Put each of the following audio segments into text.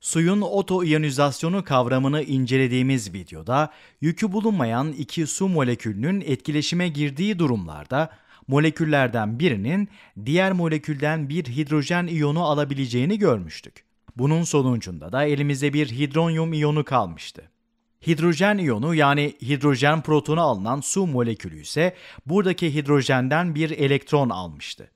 Suyun otoiyonizasyonu kavramını incelediğimiz videoda, yükü bulunmayan iki su molekülünün etkileşime girdiği durumlarda moleküllerden birinin diğer molekülden bir hidrojen iyonu alabileceğini görmüştük. Bunun sonucunda da elimizde bir hidronyum iyonu kalmıştı. Hidrojen iyonu yani hidrojen protonu alınan su molekülü ise buradaki hidrojenden bir elektron almıştı.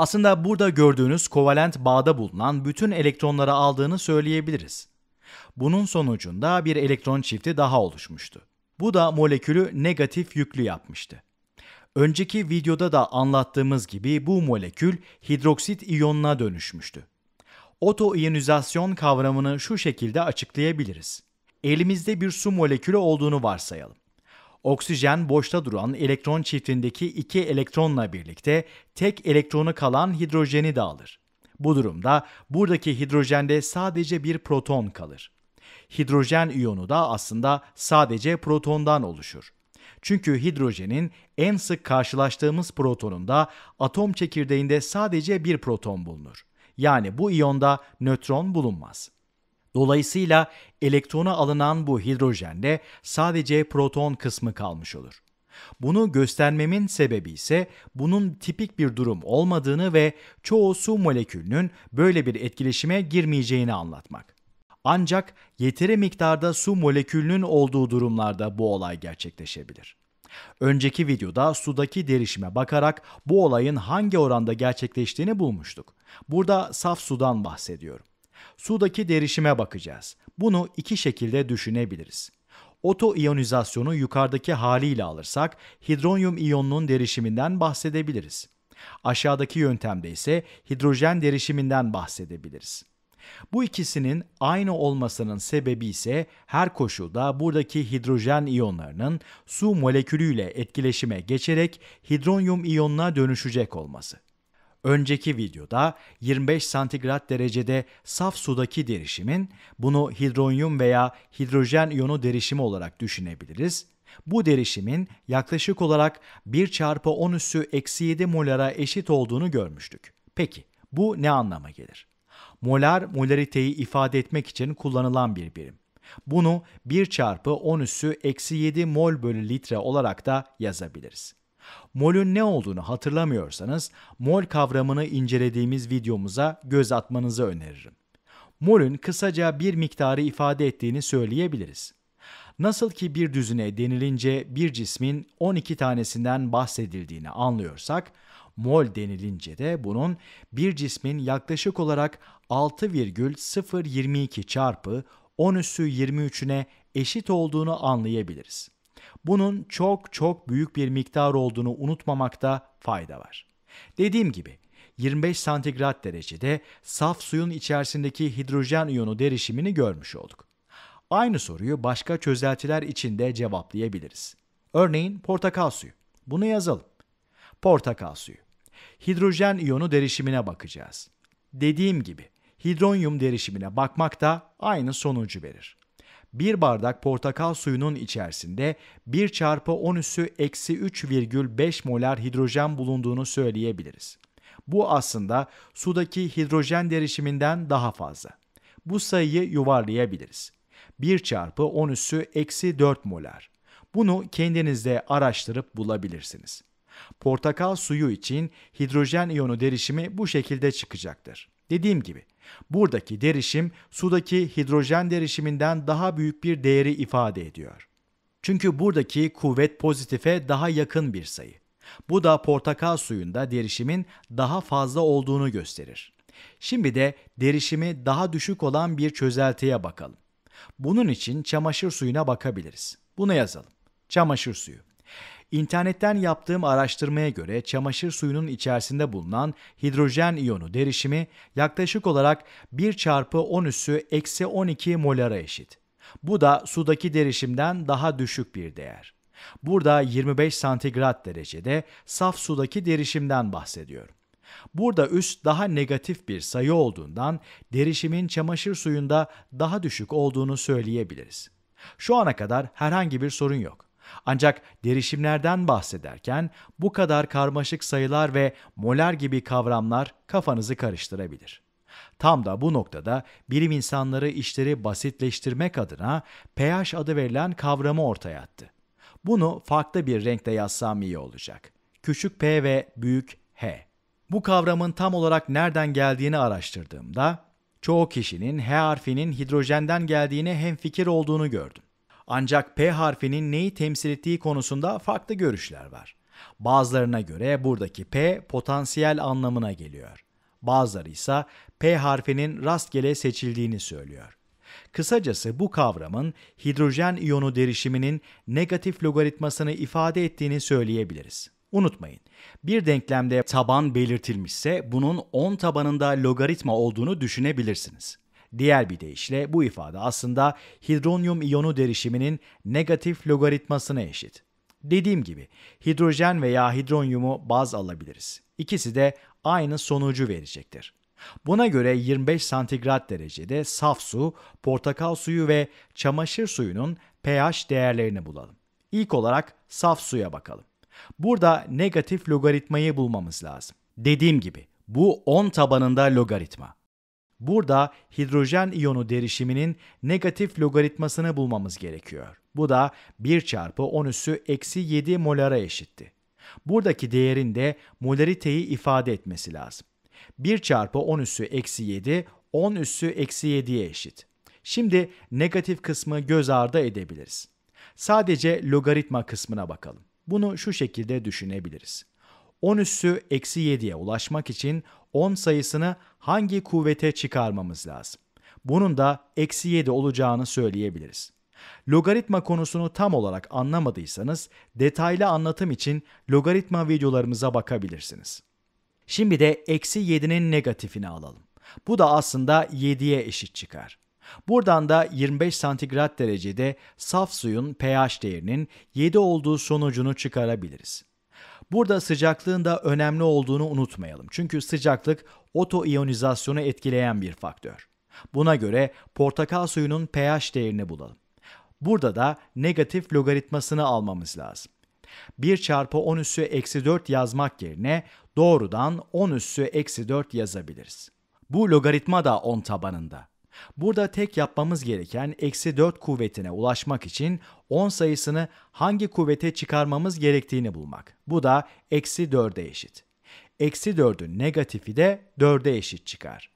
Aslında burada gördüğünüz kovalent bağda bulunan bütün elektronları aldığını söyleyebiliriz. Bunun sonucunda bir elektron çifti daha oluşmuştu. Bu da molekülü negatif yüklü yapmıştı. Önceki videoda da anlattığımız gibi bu molekül hidroksit iyonuna dönüşmüştü. Otoiyonizasyon kavramını şu şekilde açıklayabiliriz. Elimizde bir su molekülü olduğunu varsayalım. Oksijen boşta duran elektron çiftindeki iki elektronla birlikte tek elektronu kalan hidrojeni de alır. Bu durumda buradaki hidrojende sadece bir proton kalır. Hidrojen iyonu da aslında sadece protondan oluşur. Çünkü hidrojenin en sık karşılaştığımız protonunda atom çekirdeğinde sadece bir proton bulunur. Yani bu iyonda nötron bulunmaz. Dolayısıyla elektrona alınan bu hidrojende sadece proton kısmı kalmış olur. Bunu göstermemin sebebi ise bunun tipik bir durum olmadığını ve çoğu su molekülünün böyle bir etkileşime girmeyeceğini anlatmak. Ancak yeteri miktarda su molekülünün olduğu durumlarda bu olay gerçekleşebilir. Önceki videoda sudaki derişime bakarak bu olayın hangi oranda gerçekleştiğini bulmuştuk. Burada saf sudan bahsediyorum. Sudaki derişime bakacağız. Bunu iki şekilde düşünebiliriz. Otoiyonizasyonu yukarıdaki haliyle alırsak hidronyum iyonunun derişiminden bahsedebiliriz. Aşağıdaki yöntemde ise hidrojen derişiminden bahsedebiliriz. Bu ikisinin aynı olmasının sebebi ise her koşulda buradaki hidrojen iyonlarının su molekülüyle etkileşime geçerek hidronyum iyonuna dönüşecek olması. Önceki videoda 25 santigrat derecede saf sudaki derişimin bunu hidronyum veya hidrojen iyonu derişimi olarak düşünebiliriz. Bu derişimin yaklaşık olarak 1 çarpı 10 üssü eksi 7 molara eşit olduğunu görmüştük. Peki bu ne anlama gelir? Molar molariteyi ifade etmek için kullanılan bir birim. Bunu 1 çarpı 10 üssü eksi 7 mol bölü litre olarak da yazabiliriz. Mol'ün ne olduğunu hatırlamıyorsanız mol kavramını incelediğimiz videomuza göz atmanızı öneririm. Mol'ün kısaca bir miktarı ifade ettiğini söyleyebiliriz. Nasıl ki bir düzine denilince bir cismin 12 tanesinden bahsedildiğini anlıyorsak, mol denilince de bunun bir cismin yaklaşık olarak 6,022 çarpı 10 üssü 23'üne eşit olduğunu anlayabiliriz. Bunun çok çok büyük bir miktar olduğunu unutmamakta fayda var. Dediğim gibi 25 santigrat derecede saf suyun içerisindeki hidrojen iyonu derişimini görmüş olduk. Aynı soruyu başka çözeltiler için de cevaplayabiliriz. Örneğin portakal suyu. Bunu yazalım. Portakal suyu. Hidrojen iyonu derişimine bakacağız. Dediğim gibi hidronyum derişimine bakmak da aynı sonucu verir. 1 bardak portakal suyunun içerisinde 1 çarpı 10 üssü eksi 3,5 molar hidrojen bulunduğunu söyleyebiliriz. Bu aslında sudaki hidrojen derişiminden daha fazla. Bu sayıyı yuvarlayabiliriz. 1 çarpı 10 üssü eksi 4 molar. Bunu kendinizde araştırıp bulabilirsiniz. Portakal suyu için hidrojen iyonu derişimi bu şekilde çıkacaktır. Dediğim gibi buradaki derişim sudaki hidrojen derişiminden daha büyük bir değeri ifade ediyor. Çünkü buradaki kuvvet pozitife daha yakın bir sayı. Bu da portakal suyunda derişimin daha fazla olduğunu gösterir. Şimdi de derişimi daha düşük olan bir çözeltiye bakalım. Bunun için çamaşır suyuna bakabiliriz. Bunu yazalım. Çamaşır suyu. İnternetten yaptığım araştırmaya göre çamaşır suyunun içerisinde bulunan hidrojen iyonu derişimi yaklaşık olarak 1 çarpı 10 üssü eksi 12 molara eşit. Bu da sudaki derişimden daha düşük bir değer. Burada 25 santigrat derecede saf sudaki derişimden bahsediyorum. Burada üst daha negatif bir sayı olduğundan derişimin çamaşır suyunda daha düşük olduğunu söyleyebiliriz. Şu ana kadar herhangi bir sorun yok. Ancak derişimlerden bahsederken bu kadar karmaşık sayılar ve moler gibi kavramlar kafanızı karıştırabilir. Tam da bu noktada bilim insanları işleri basitleştirmek adına pH adı verilen kavramı ortaya attı. Bunu farklı bir renkte yazsam iyi olacak. Küçük p ve büyük h. Bu kavramın tam olarak nereden geldiğini araştırdığımda çoğu kişinin H harfinin hidrojenden geldiğine fikir olduğunu gördüm. Ancak P harfinin neyi temsil ettiği konusunda farklı görüşler var. Bazılarına göre buradaki P potansiyel anlamına geliyor. Bazıları ise P harfinin rastgele seçildiğini söylüyor. Kısacası bu kavramın hidrojen iyonu derişiminin negatif logaritmasını ifade ettiğini söyleyebiliriz. Unutmayın, bir denklemde taban belirtilmişse bunun 10 tabanında logaritma olduğunu düşünebilirsiniz. Diğer bir deyişle bu ifade aslında hidronyum iyonu derişiminin negatif logaritmasına eşit. Dediğim gibi hidrojen veya hidronyumu baz alabiliriz. İkisi de aynı sonucu verecektir. Buna göre 25 santigrat derecede saf su, portakal suyu ve çamaşır suyunun pH değerlerini bulalım. İlk olarak saf suya bakalım. Burada negatif logaritmayı bulmamız lazım. Dediğim gibi bu 10 tabanında logaritma. Burada hidrojen iyonu derişiminin negatif logaritmasını bulmamız gerekiyor. Bu da 1 çarpı 10 üssü eksi 7 molara eşitti. Buradaki değerin de molariteyi ifade etmesi lazım. 1 çarpı 10 üssü eksi 7, 10 üssü eksi 7'ye eşit. Şimdi negatif kısmı göz ardı edebiliriz. Sadece logaritma kısmına bakalım. Bunu şu şekilde düşünebiliriz. 10 üssü eksi 7'ye ulaşmak için 10 sayısını hangi kuvvete çıkarmamız lazım? Bunun da eksi 7 olacağını söyleyebiliriz. Logaritma konusunu tam olarak anlamadıysanız detaylı anlatım için logaritma videolarımıza bakabilirsiniz. Şimdi de eksi 7'nin negatifini alalım. Bu da aslında 7'ye eşit çıkar. Buradan da 25 santigrat derecede saf suyun pH değerinin 7 olduğu sonucunu çıkarabiliriz. Burada sıcaklığın da önemli olduğunu unutmayalım. Çünkü sıcaklık otoiyonizasyonu etkileyen bir faktör. Buna göre portakal suyunun pH değerini bulalım. Burada da negatif logaritmasını almamız lazım. 1 çarpı 10 üssü eksi 4 yazmak yerine doğrudan 10 üssü eksi 4 yazabiliriz. Bu logaritma da 10 tabanında. Burada tek yapmamız gereken eksi 4 kuvvetine ulaşmak için 10 sayısını hangi kuvvete çıkarmamız gerektiğini bulmak. Bu da eksi 4'e eşit. Eksi 4'ün negatifi de 4'e eşit çıkar.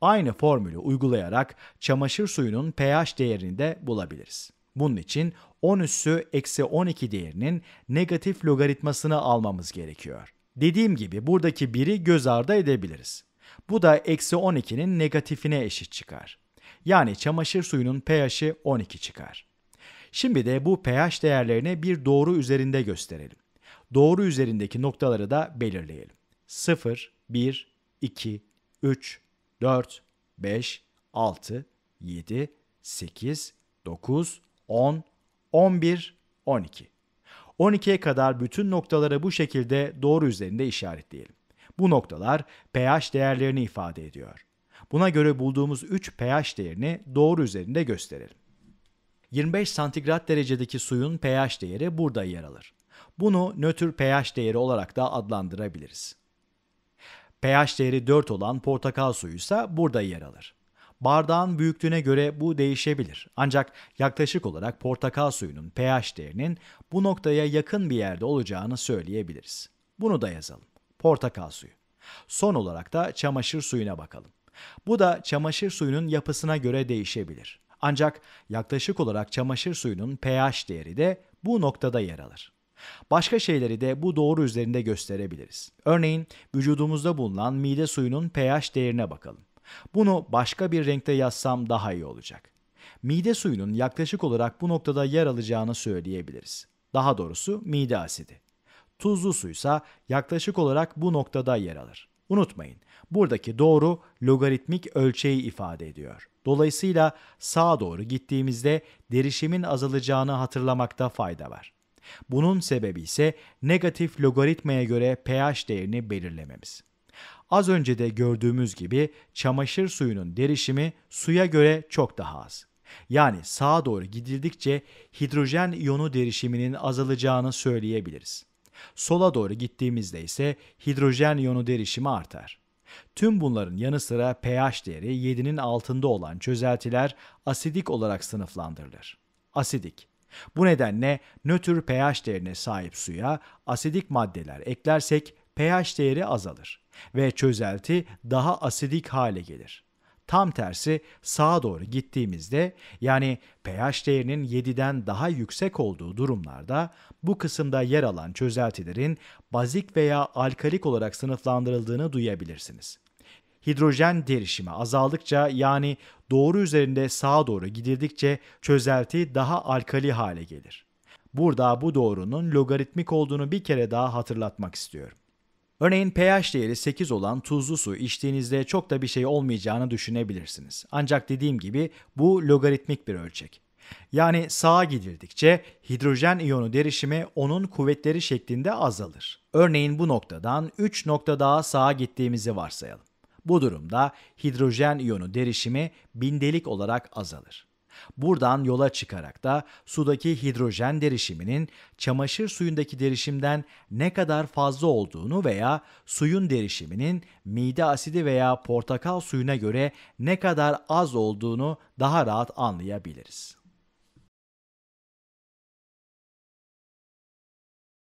Aynı formülü uygulayarak çamaşır suyunun pH değerini de bulabiliriz. Bunun için 10 üssü eksi 12 değerinin negatif logaritmasını almamız gerekiyor. Dediğim gibi buradaki 1'i göz ardı edebiliriz. Bu da eksi 12'nin negatifine eşit çıkar. Yani çamaşır suyunun pH'i 12 çıkar. Şimdi de bu pH değerlerini bir doğru üzerinde gösterelim. Doğru üzerindeki noktaları da belirleyelim. 0, 1, 2, 3, 4, 5, 6, 7, 8, 9, 10, 11, 12. 12'ye kadar bütün noktaları bu şekilde doğru üzerinde işaretleyelim. Bu noktalar pH değerlerini ifade ediyor. Buna göre bulduğumuz 3 pH değerini doğru üzerinde gösterelim. 25 santigrat derecedeki suyun pH değeri burada yer alır. Bunu nötr pH değeri olarak da adlandırabiliriz. pH değeri 4 olan portakal suyu ise burada yer alır. Bardağın büyüklüğüne göre bu değişebilir. Ancak yaklaşık olarak portakal suyunun pH değerinin bu noktaya yakın bir yerde olacağını söyleyebiliriz. Bunu da yazalım portakal suyu. Son olarak da çamaşır suyuna bakalım. Bu da çamaşır suyunun yapısına göre değişebilir. Ancak yaklaşık olarak çamaşır suyunun pH değeri de bu noktada yer alır. Başka şeyleri de bu doğru üzerinde gösterebiliriz. Örneğin vücudumuzda bulunan mide suyunun pH değerine bakalım. Bunu başka bir renkte yazsam daha iyi olacak. Mide suyunun yaklaşık olarak bu noktada yer alacağını söyleyebiliriz. Daha doğrusu mide asidi tuzlu suysa yaklaşık olarak bu noktada yer alır. Unutmayın, buradaki doğru logaritmik ölçeği ifade ediyor. Dolayısıyla sağa doğru gittiğimizde derişimin azalacağını hatırlamakta fayda var. Bunun sebebi ise negatif logaritmaya göre pH değerini belirlememiz. Az önce de gördüğümüz gibi çamaşır suyunun derişimi suya göre çok daha az. Yani sağa doğru gidildikçe hidrojen iyonu derişiminin azalacağını söyleyebiliriz. Sola doğru gittiğimizde ise hidrojen iyonu derişimi artar. Tüm bunların yanı sıra pH değeri 7'nin altında olan çözeltiler asidik olarak sınıflandırılır. Asidik. Bu nedenle nötr pH değerine sahip suya asidik maddeler eklersek pH değeri azalır ve çözelti daha asidik hale gelir. Tam tersi sağa doğru gittiğimizde yani pH değerinin 7'den daha yüksek olduğu durumlarda bu kısımda yer alan çözeltilerin bazik veya alkalik olarak sınıflandırıldığını duyabilirsiniz. Hidrojen derişimi azaldıkça yani doğru üzerinde sağa doğru gidildikçe çözelti daha alkali hale gelir. Burada bu doğrunun logaritmik olduğunu bir kere daha hatırlatmak istiyorum. Örneğin pH değeri 8 olan tuzlu su içtiğinizde çok da bir şey olmayacağını düşünebilirsiniz. Ancak dediğim gibi bu logaritmik bir ölçek. Yani sağa gidildikçe hidrojen iyonu derişimi onun kuvvetleri şeklinde azalır. Örneğin bu noktadan 3 nokta daha sağa gittiğimizi varsayalım. Bu durumda hidrojen iyonu derişimi bindelik olarak azalır. Buradan yola çıkarak da sudaki hidrojen derişiminin çamaşır suyundaki derişimden ne kadar fazla olduğunu veya suyun derişiminin mide asidi veya portakal suyuna göre ne kadar az olduğunu daha rahat anlayabiliriz.